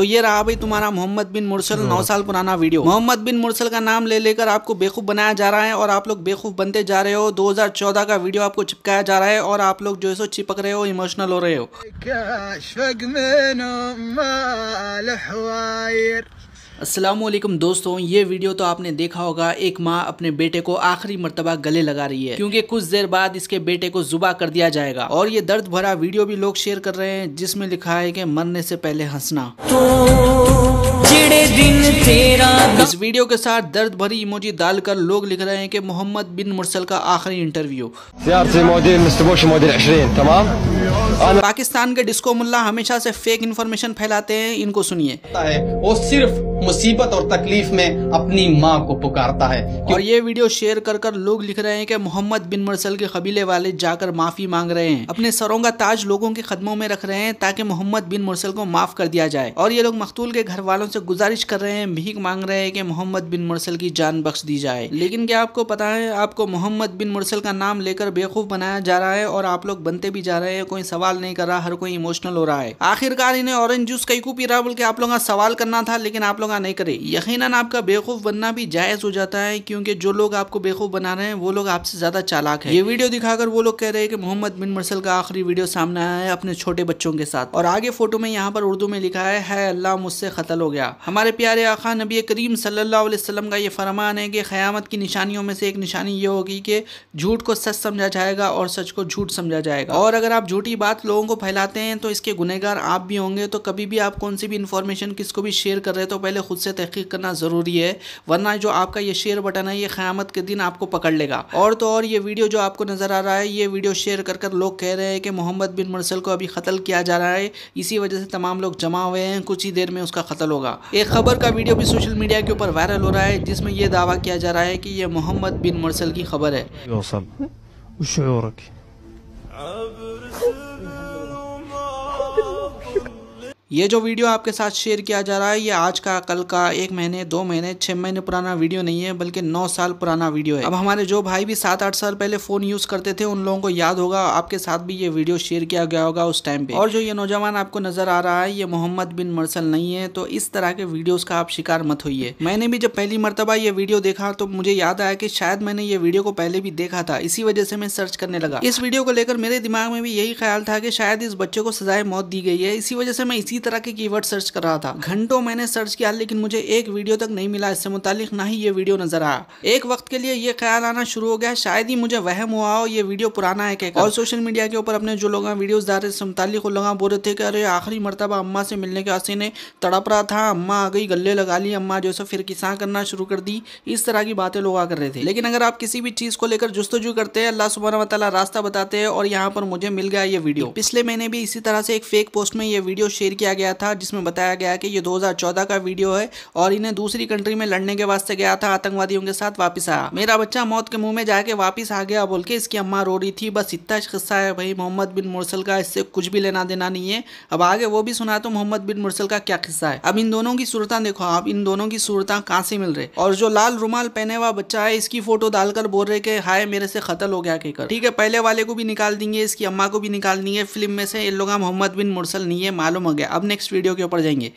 तो ये रहा भाई तुम्हारा मोहम्मद बिन मुरसल नौ हाँ। साल पुराना वीडियो मोहम्मद बिन मुरसल का नाम ले लेकर आपको बेखूब बनाया जा रहा है और आप लोग बेवकूफ़ बनते जा रहे हो 2014 का वीडियो आपको चिपकाया जा रहा है और आप लोग जो है सो चिपक रहे हो इमोशनल हो रहे हो असलम दोस्तों ये वीडियो तो आपने देखा होगा एक माँ अपने बेटे को आखिरी मरतबा गले लगा रही है क्योंकि कुछ देर बाद इसके बेटे को जुबा कर दिया जाएगा और ये दर्द भरा वीडियो भी लोग शेयर कर रहे हैं जिसमें लिखा है कि मरने से पहले हंसना तो इस वीडियो के साथ दर्द भरी इमोजी डालकर लोग लिख रहे हैं कि मोहम्मद बिन मुरसल का आखिरी इंटरव्यू तमाम और पाकिस्तान के डिस्को मुल्ला हमेशा से फेक इन्फॉर्मेशन फैलाते हैं इनको सुनिए है वो सिर्फ मुसीबत और तकलीफ में अपनी माँ को पुकारता है और ये वीडियो शेयर कर कर लोग लिख रहे हैं कि मोहम्मद बिन मरसल के कबीले वाले जाकर माफी मांग रहे हैं अपने सरों का ताज लोगों के कदमों में रख रहे हैं ताकि मोहम्मद बिन मरसल को माफ कर दिया जाए और ये लोग मकतूल के घर वालों से गुजारिश कर रहे हैं भीख मांग रहे हैं कि मोहम्मद बिन मरसल की जान बख्श दी जाए लेकिन क्या आपको पता है आपको मोहम्मद बिन मरसल का नाम लेकर बेवकूफ बनाया जा रहा है और आप लोग बनते भी जा रहे हैं कोई सवाल सवाल नहीं कर रहा हर कोई इमोशनल हो रहा है आखिरकार इन्हें ऑरेंज जूस कई को पी रहा बोल के आप लोगों का सवाल करना था लेकिन आप लोग नहीं करे यकीन आपका बेवकूफ बनना भी जायज हो जाता है क्योंकि जो लोग आपको बेवकूफ बना रहे हैं वो लोग आपसे ज्यादा चालाक है ये वीडियो दिखाकर वो लोग कह रहे हैं कि मोहम्मद बिन मरसल का आखिरी वीडियो सामने आया है अपने छोटे बच्चों के साथ और आगे फोटो में यहाँ पर उर्दू में लिखा है है अल्लाह मुझसे खतल हो गया हमारे प्यारे आखा नबी करीम सल्लाम का यह फरमान है कि खयामत की निशानियों में से एक निशानी ये होगी कि झूठ को सच समझा जाएगा और सच को झूठ समझा जाएगा और अगर आप झूठी बात बात लोगों को फैलाते हैं तो इसके गुनहगार आप भी होंगे तो कभी भी आप कौन सी भी इन्फॉर्मेशन किसको भी शेयर कर रहे हो तो पहले ख़ुद से तहकीक करना ज़रूरी है वरना जो आपका ये शेयर बटन है ये क़्यामत के दिन आपको पकड़ लेगा और तो और ये वीडियो जो आपको नज़र आ रहा है ये वीडियो शेयर कर कर लोग कह रहे हैं कि मोहम्मद बिन मरसल को अभी कतल किया जा रहा है इसी वजह से तमाम लोग जमा हुए हैं कुछ ही देर में उसका कतल होगा एक खबर का वीडियो भी सोशल मीडिया के ऊपर वायरल हो रहा है जिसमें यह दावा किया जा रहा है कि यह मोहम्मद बिन मरसल की खबर है ये जो वीडियो आपके साथ शेयर किया जा रहा है ये आज का कल का एक महीने दो महीने छः महीने पुराना वीडियो नहीं है बल्कि नौ साल पुराना वीडियो है अब हमारे जो भाई भी सात आठ साल पहले फ़ोन यूज़ करते थे उन लोगों को याद होगा आपके साथ भी ये वीडियो शेयर किया गया होगा उस टाइम पे और जो ये नौजवान आपको नज़र आ रहा है ये मोहम्मद बिन मरसल नहीं है तो इस तरह के वीडियोज़ का आप शिकार मत हुई मैंने भी जब पहली मरतबा ये वीडियो देखा तो मुझे याद आया कि शायद मैंने ये वीडियो को पहले भी देखा था इसी वजह से मैं सर्च करने लगा इस वीडियो को लेकर मेरे दिमाग में भी यही ख्याल था कि शायद इस बच्चे को सजाए मौत दी गई है इसी वजह से मैं इसी तरह के कीवर्ड सर्च कर रहा था घंटों मैंने सर्च किया लेकिन मुझे एक वीडियो तक नहीं मिला इससे मुतालिक ना ही ये वीडियो नजर आया एक वक्त के लिए ये ख्याल आना शुरू हो गया शायद ही मुझे वहम हुआ हो ये वीडियो पुराना है कहकर और सोशल मीडिया के ऊपर अपने जो लोग वीडियोज डाल रहे मुतालिक लोग बोल रहे थे कि अरे आखिरी मरतबा अम्मा से मिलने के आसे ने तड़प रहा था अम्मा आ गई गले लगा ली अम्मा जो सो फिर किसान करना शुरू कर दी इस तरह की बातें लोग आ कर रहे थे लेकिन अगर आप किसी भी चीज को लेकर जुस्तजू करते हैं अल्लाह सुबह तला रास्ता बताते हैं और यहाँ पर मुझे मिल गया ये वीडियो पिछले महीने भी इसी तरह से एक फेक पोस्ट में ये वीडियो शेयर किया किया गया था जिसमें बताया गया कि ये 2014 का वीडियो है और इन्हें दूसरी कंट्री में लड़ने के वास्ते गया था आतंकवादियों के साथ वापस आया मेरा बच्चा मौत के मुंह में जाके वापस आ गया बोल के इसकी अम्मा रो रही थी बस इतना किस्सा है भाई मोहम्मद बिन मुरसल का इससे कुछ भी लेना देना नहीं है अब आगे वो भी सुना तो मोहम्मद बिन मुरसल का क्या किस्सा है अब इन दोनों की सूरत देखो आप इन दोनों की सूरत कहाँ से मिल रहे और जो लाल रुमाल पहने हुआ बच्चा है इसकी फोटो डालकर बोल रहे के हाय मेरे से खतल हो गया कहकर ठीक है पहले वाले को भी निकाल देंगे इसकी अम्मा को भी निकाल देंगे फिल्म में से इन लोग मोहम्मद बिन मुरसल नहीं है मालूम हो गया अब नेक्स्ट वीडियो के ऊपर जाएंगे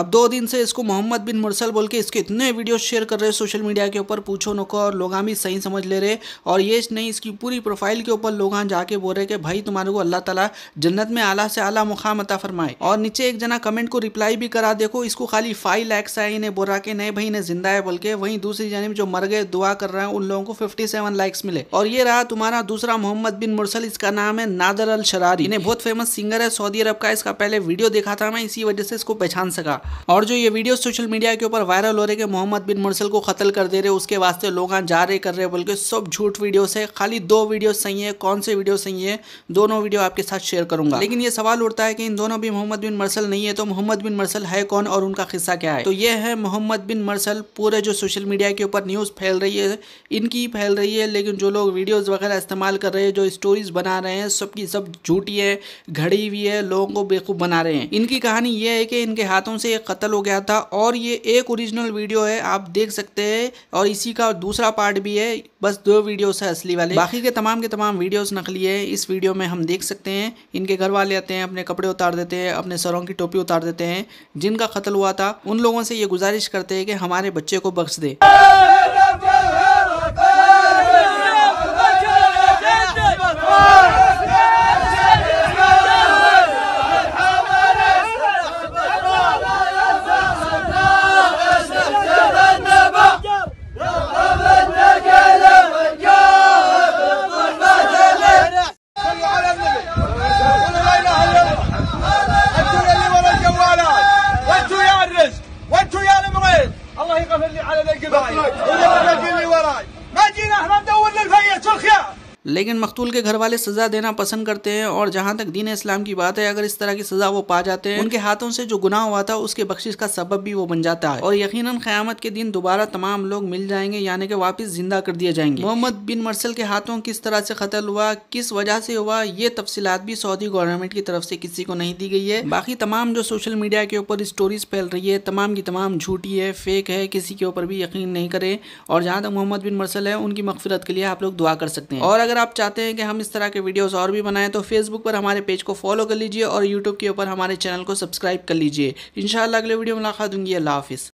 अब दो दिन से इसको मोहम्मद बिन मुरसल बोल के इसके इतने वीडियो शेयर कर रहे हैं सोशल मीडिया के ऊपर पूछो नको और लोग भी सही समझ ले रहे और ये नहीं इसकी पूरी प्रोफाइल के ऊपर लोग हाँ जाके बोल रहे कि भाई तुम्हारे को अल्लाह ताला जन्नत में आला से आला मुकाम अता फरमाए और नीचे एक जना कमेंट को रिप्लाई भी करा देखो इसको खाली फाइव लैक्स आए इन्हें बोला कि नहीं भाई इन्हें जिंदा है बोल के वहीं दूसरी जानब जो मर गए दुआ कर रहे हैं उन लोगों को फिफ्टी सेवन लाइक्स मिले और ये रहा तुम्हारा दूसरा मोहम्मद बिन मुरसल इसका नाम है नादर अल शरारी इन्हें बहुत फेमस सिंगर है सऊदी अरब का इसका पहले वीडियो देखा था मैं इसी वजह से इसको पहचान सका और जो ये वीडियो सोशल मीडिया के ऊपर वायरल हो रहे कि मोहम्मद बिन मुरसल को कत्ल कर दे रहे उसके वास्ते लोग जा रहे कर रहे बल्कि सब झूठ वीडियोस है खाली दो वीडियो सही है कौन से वीडियो सही है दोनों वीडियो आपके साथ शेयर करूंगा लेकिन ये सवाल उठता है कि इन दोनों भी मोहम्मद बिन मरसल नहीं है तो मोहम्मद बिन मरसल है कौन और उनका किस्सा क्या है तो ये है मोहम्मद बिन मरसल पूरे जो सोशल मीडिया के ऊपर न्यूज़ फैल रही है इनकी फैल रही है लेकिन जो लोग वीडियोज़ वगैरह इस्तेमाल कर रहे हैं जो स्टोरीज बना रहे हैं सबकी सब झूठी है घड़ी हुई है लोगों को बेवकूफ़ बना रहे हैं इनकी कहानी यह है कि इनके हाथों से कत्ल हो गया था और ये एक ओरिजिनल वीडियो है आप देख सकते हैं और इसी का दूसरा पार्ट भी है बस दो वीडियोस है असली वाले बाकी के तमाम के तमाम वीडियोस नकली है इस वीडियो में हम देख सकते हैं इनके घर वाले आते हैं अपने कपड़े उतार देते हैं अपने सरों की टोपी उतार देते हैं जिनका कत्ल हुआ था उन लोगों से ये गुजारिश करते हैं कि हमारे बच्चे को बख्श दे लेकिन मकतूल के घर वाले सज़ा देना पसंद करते हैं और जहां तक दीन इस्लाम की बात है अगर इस तरह की सज़ा वो पा जाते हैं उनके हाथों से जो गुनाह हुआ था उसके बख्शिश का सबब भी वो बन जाता है और यकीन क़्यामत के दिन दोबारा तमाम लोग मिल जाएंगे यानी कि वापस जिंदा कर दिए जाएंगे मोहम्मद बिन मरसल के हाथों किस तरह से कतल हुआ किस वजह से हुआ ये तफसीत भी सऊदी गवर्नमेंट की तरफ से किसी को नहीं दी गई है बाकी तमाम जो सोशल मीडिया के ऊपर स्टोरीज फैल रही है तमाम की तमाम झूठी है फेक है किसी के ऊपर भी यकीन नहीं करे और जहाँ तक मोहम्मद बिन मरसल है उनकी मफफरत के लिए आप लोग दुआ कर सकते हैं और अगर आप चाहते हैं कि हम इस तरह के वीडियोस और भी बनाएं तो फेसबुक पर हमारे पेज को फॉलो कर लीजिए और यूट्यूब के ऊपर हमारे चैनल को सब्सक्राइब कर लीजिए इन अगले वीडियो मुलाकात दूंगी अल्लाह हाफिज़